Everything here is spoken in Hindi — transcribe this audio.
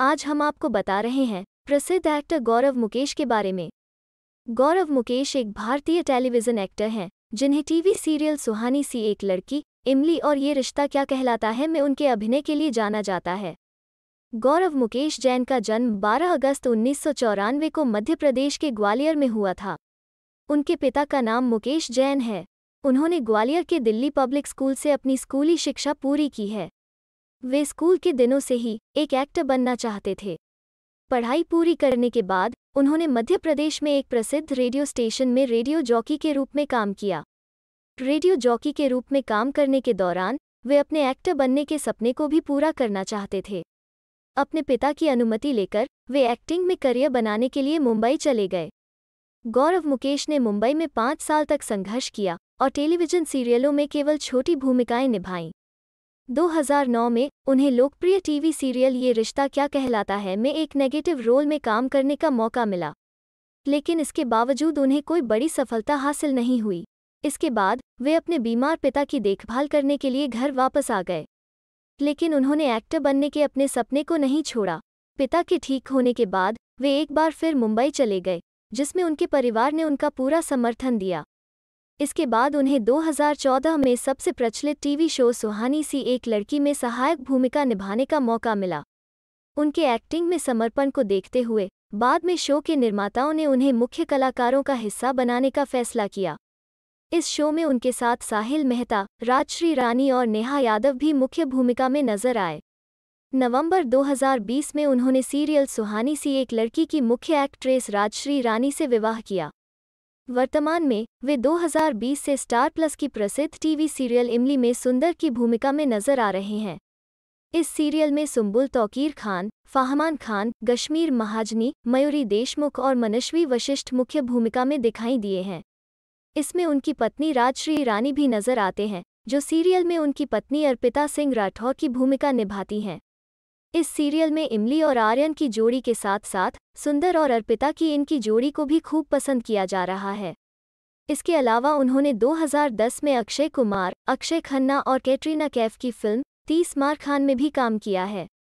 आज हम आपको बता रहे हैं प्रसिद्ध एक्टर गौरव मुकेश के बारे में गौरव मुकेश एक भारतीय टेलीविजन एक्टर हैं जिन्हें टीवी सीरियल सुहानी सी एक लड़की इमली और ये रिश्ता क्या कहलाता है में उनके अभिनय के लिए जाना जाता है गौरव मुकेश जैन का जन्म 12 अगस्त उन्नीस को मध्य प्रदेश के ग्वालियर में हुआ था उनके पिता का नाम मुकेश जैन है उन्होंने ग्वालियर के दिल्ली पब्लिक स्कूल से अपनी स्कूली शिक्षा पूरी की है वे स्कूल के दिनों से ही एक एक्टर बनना चाहते थे पढ़ाई पूरी करने के बाद उन्होंने मध्य प्रदेश में एक प्रसिद्ध रेडियो स्टेशन में रेडियो जॉकी के रूप में काम किया रेडियो जॉकी के रूप में काम करने के दौरान वे अपने एक्टर बनने के सपने को भी पूरा करना चाहते थे अपने पिता की अनुमति लेकर वे एक्टिंग में करियर बनाने के लिए मुंबई चले गए गौरव मुकेश ने मुंबई में पाँच साल तक संघर्ष किया और टेलीविजन सीरियलों में केवल छोटी भूमिकाएं निभाईं 2009 में उन्हें लोकप्रिय टीवी सीरियल ये रिश्ता क्या कहलाता है में एक नेगेटिव रोल में काम करने का मौका मिला लेकिन इसके बावजूद उन्हें कोई बड़ी सफलता हासिल नहीं हुई इसके बाद वे अपने बीमार पिता की देखभाल करने के लिए घर वापस आ गए लेकिन उन्होंने एक्टर बनने के अपने सपने को नहीं छोड़ा पिता के ठीक होने के बाद वे एक बार फिर मुंबई चले गए जिसमें उनके परिवार ने उनका पूरा समर्थन दिया इसके बाद उन्हें 2014 में सबसे प्रचलित टीवी शो सुहानी सी एक लड़की में सहायक भूमिका निभाने का मौका मिला उनके एक्टिंग में समर्पण को देखते हुए बाद में शो के निर्माताओं ने उन्हें मुख्य कलाकारों का हिस्सा बनाने का फैसला किया इस शो में उनके साथ साहिल मेहता राजश्री रानी और नेहा यादव भी मुख्य भूमिका में नजर आए नवंबर 2020 में उन्होंने सीरियल सुहानी सी एक लड़की की मुख्य एक्ट्रेस राजश्री रानी से विवाह किया वर्तमान में वे 2020 से स्टार प्लस की प्रसिद्ध टीवी सीरियल इमली में सुंदर की भूमिका में नजर आ रहे हैं इस सीरियल में सुम्बुल तौकीर खान फाहमान खान गश्मीर महाजनी मयूरी देशमुख और मनस्वी वशिष्ठ मुख्य भूमिका में दिखाई दिए हैं इसमें उनकी पत्नी राजश्री रानी भी नजर आते हैं जो सीरियल में उनकी पत्नी अर्पिता सिंह राठौर की भूमिका निभाती हैं इस सीरियल में इमली और आर्यन की जोड़ी के साथ साथ सुंदर और अर्पिता की इनकी जोड़ी को भी खूब पसंद किया जा रहा है इसके अलावा उन्होंने 2010 में अक्षय कुमार अक्षय खन्ना और कैटरीना कैफ की फिल्म तीस मार खान में भी काम किया है